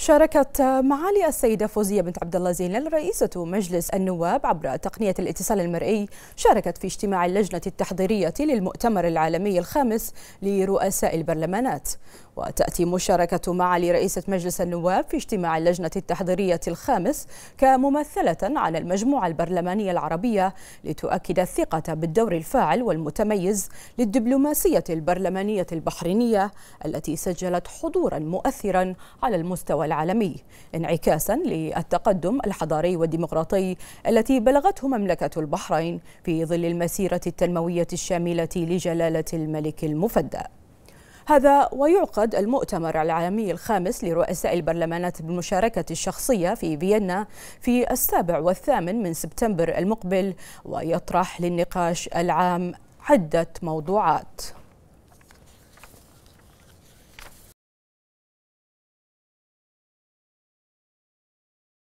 شاركت معالي السيدة فوزية بنت عبد الله زينال رئيسة مجلس النواب عبر تقنية الاتصال المرئي شاركت في اجتماع اللجنة التحضيرية للمؤتمر العالمي الخامس لرؤساء البرلمانات وتأتي مشاركة معالي رئيسة مجلس النواب في اجتماع اللجنة التحضيرية الخامس كممثلة على المجموعة البرلمانية العربية لتؤكد الثقة بالدور الفاعل والمتميز للدبلوماسية البرلمانية البحرينية التي سجلت حضورا مؤثرا على المستوى العالمي انعكاسا للتقدم الحضاري والديمقراطي التي بلغته مملكة البحرين في ظل المسيرة التنموية الشاملة لجلالة الملك المفدى هذا ويعقد المؤتمر العالمي الخامس لرؤساء البرلمانات بالمشاركة الشخصية في فيينا في السابع والثامن من سبتمبر المقبل ويطرح للنقاش العام عدة موضوعات